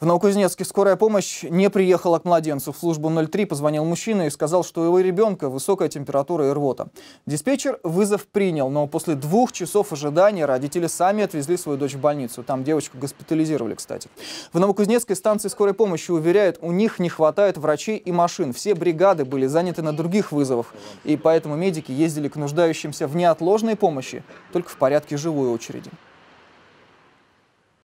В Новокузнецке скорая помощь не приехала к младенцу. В службу 03 позвонил мужчина и сказал, что у его ребенка высокая температура и рвота. Диспетчер вызов принял, но после двух часов ожидания родители сами отвезли свою дочь в больницу. Там девочку госпитализировали, кстати. В Новокузнецкой станции скорой помощи уверяют, у них не хватает врачей и машин. Все бригады были заняты на других вызовах. И поэтому медики ездили к нуждающимся в неотложной помощи только в порядке живой очереди.